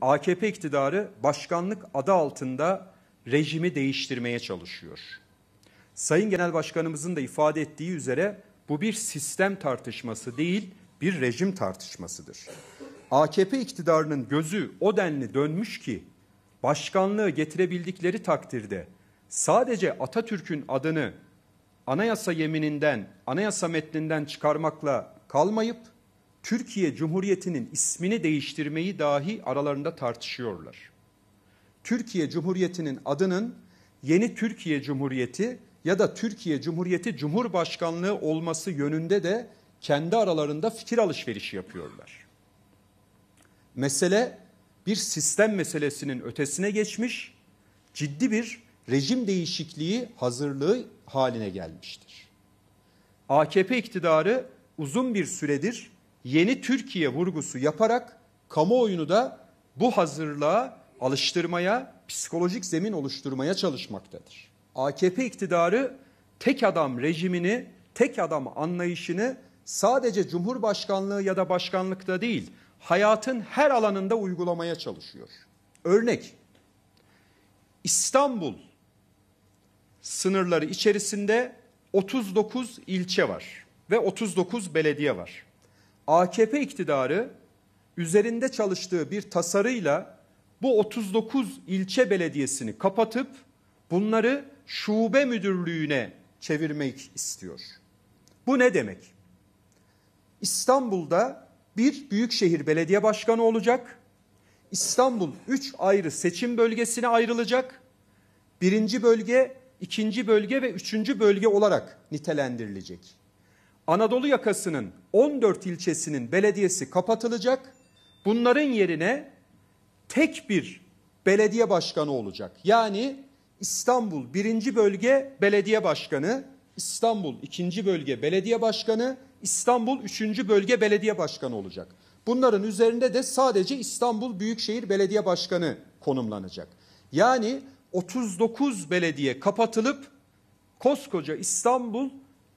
AKP iktidarı başkanlık adı altında rejimi değiştirmeye çalışıyor. Sayın Genel Başkanımızın da ifade ettiği üzere bu bir sistem tartışması değil, bir rejim tartışmasıdır. AKP iktidarının gözü o denli dönmüş ki başkanlığı getirebildikleri takdirde sadece Atatürk'ün adını anayasa yemininden, anayasa metninden çıkarmakla kalmayıp Türkiye Cumhuriyeti'nin ismini değiştirmeyi dahi aralarında tartışıyorlar. Türkiye Cumhuriyeti'nin adının yeni Türkiye Cumhuriyeti ya da Türkiye Cumhuriyeti Cumhurbaşkanlığı olması yönünde de kendi aralarında fikir alışverişi yapıyorlar. Mesele bir sistem meselesinin ötesine geçmiş, ciddi bir rejim değişikliği hazırlığı haline gelmiştir. AKP iktidarı uzun bir süredir yeni Türkiye vurgusu yaparak kamuoyunu da bu hazırlığa alıştırmaya, psikolojik zemin oluşturmaya çalışmaktadır. AKP iktidarı tek adam rejimini, tek adam anlayışını sadece cumhurbaşkanlığı ya da başkanlıkta değil, hayatın her alanında uygulamaya çalışıyor. Örnek İstanbul sınırları içerisinde 39 ilçe var ve 39 belediye var. AKP iktidarı üzerinde çalıştığı bir tasarıyla bu 39 ilçe belediyesini kapatıp bunları şube müdürlüğüne çevirmek istiyor. Bu ne demek? İstanbul'da bir büyükşehir belediye başkanı olacak. İstanbul 3 ayrı seçim bölgesine ayrılacak. Birinci bölge, ikinci bölge ve üçüncü bölge olarak nitelendirilecek. Anadolu yakasının 14 ilçesinin belediyesi kapatılacak. Bunların yerine tek bir belediye başkanı olacak. Yani İstanbul 1. bölge belediye başkanı, İstanbul 2. bölge belediye başkanı, İstanbul 3. bölge belediye başkanı olacak. Bunların üzerinde de sadece İstanbul Büyükşehir Belediye Başkanı konumlanacak. Yani 39 belediye kapatılıp koskoca İstanbul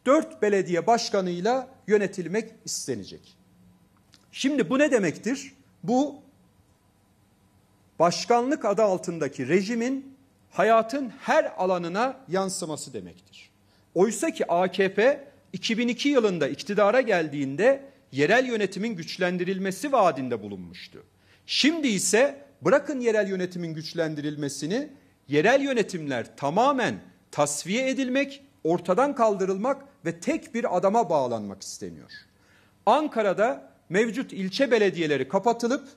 dört belediye başkanıyla yönetilmek istenecek. Şimdi bu ne demektir? Bu başkanlık adı altındaki rejimin hayatın her alanına yansıması demektir. Oysa ki AKP 2002 yılında iktidara geldiğinde yerel yönetimin güçlendirilmesi vaadinde bulunmuştu. Şimdi ise bırakın yerel yönetimin güçlendirilmesini, yerel yönetimler tamamen tasfiye edilmek ortadan kaldırılmak ve tek bir adama bağlanmak isteniyor. Ankara'da mevcut ilçe belediyeleri kapatılıp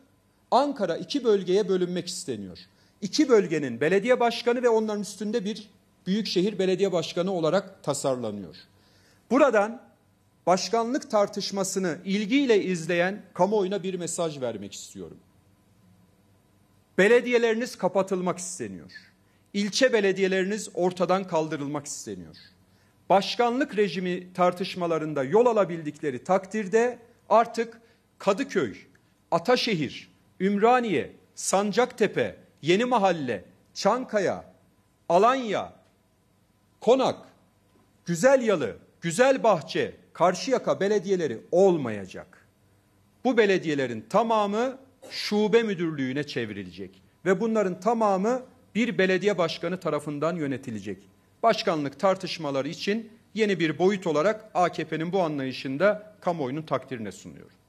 Ankara iki bölgeye bölünmek isteniyor. İki bölgenin belediye başkanı ve onların üstünde bir büyükşehir belediye başkanı olarak tasarlanıyor. Buradan başkanlık tartışmasını ilgiyle izleyen kamuoyuna bir mesaj vermek istiyorum. Belediyeleriniz kapatılmak isteniyor. İlçe belediyeleriniz ortadan kaldırılmak isteniyor başkanlık rejimi tartışmalarında yol alabildikleri takdirde artık Kadıköy, Ataşehir, Ümraniye, Sancaktepe, Yeni Mahalle, Çankaya, Alanya, Konak, Güzelyalı, Güzelbahçe, Karşıyaka belediyeleri olmayacak. Bu belediyelerin tamamı şube müdürlüğüne çevrilecek ve bunların tamamı bir belediye başkanı tarafından yönetilecek başkanlık tartışmaları için yeni bir boyut olarak AKP'nin bu anlayışında kamuoyunun takdirine sunuyorum.